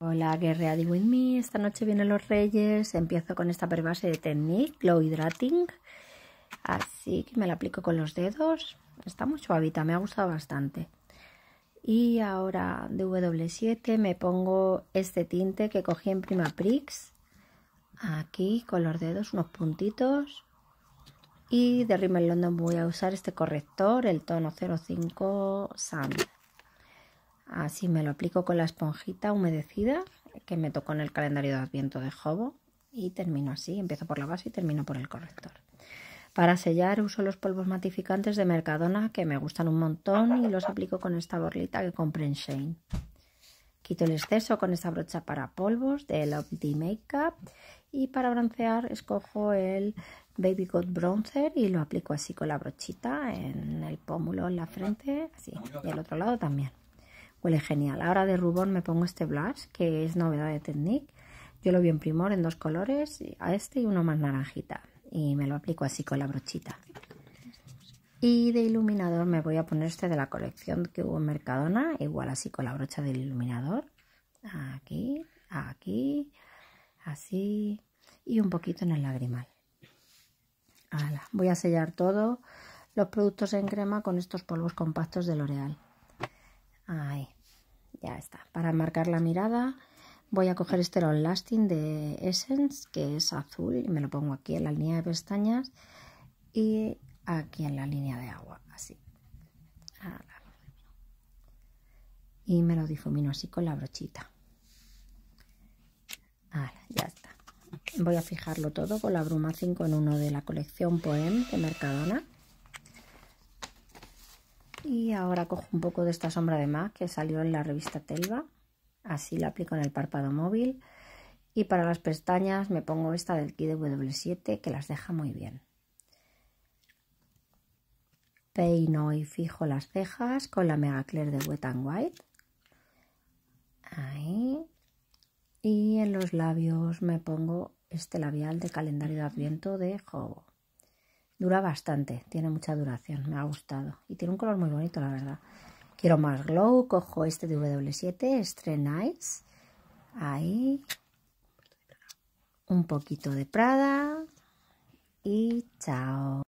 Hola, Guerrea de With Me. Esta noche vienen los reyes. Empiezo con esta perbase de Technique Glow Hydrating. Así que me la aplico con los dedos. Está muy suavita, me ha gustado bastante. Y ahora de W7 me pongo este tinte que cogí en Primaprix. Aquí con los dedos, unos puntitos. Y de Rimmel London voy a usar este corrector, el tono 05 Sand. Así me lo aplico con la esponjita humedecida que me tocó en el calendario de Adviento de Jobo y termino así, empiezo por la base y termino por el corrector. Para sellar uso los polvos matificantes de Mercadona que me gustan un montón y los aplico con esta borlita que compré en Shane. Quito el exceso con esta brocha para polvos de Love the Makeup y para broncear escojo el Baby Got Bronzer y lo aplico así con la brochita en el pómulo, en la frente, así, y el otro lado también. Huele genial. Ahora de rubor me pongo este blush, que es novedad de Technique. Yo lo vi en Primor en dos colores, a este y uno más naranjita. Y me lo aplico así con la brochita. Y de iluminador me voy a poner este de la colección que hubo en Mercadona, igual así con la brocha del iluminador. Aquí, aquí, así y un poquito en el lagrimal. voy a sellar todo los productos en crema con estos polvos compactos de L'Oreal. Ahí, ya está. Para marcar la mirada voy a coger este Long Lasting de Essence, que es azul, y me lo pongo aquí en la línea de pestañas y aquí en la línea de agua, así. Y me lo difumino así con la brochita. Ahora, ya está. Voy a fijarlo todo con la bruma 5 en 1 de la colección Poem de Mercadona. Y ahora cojo un poco de esta sombra de MAC que salió en la revista Telva. Así la aplico en el párpado móvil. Y para las pestañas me pongo esta del kit W7 que las deja muy bien. Peino y fijo las cejas con la Mega de Wet and White. Ahí. Y en los labios me pongo este labial de calendario de adviento de Hobo. Dura bastante, tiene mucha duración, me ha gustado. Y tiene un color muy bonito, la verdad. Quiero más glow, cojo este de W7, nights Ahí. Un poquito de Prada. Y chao.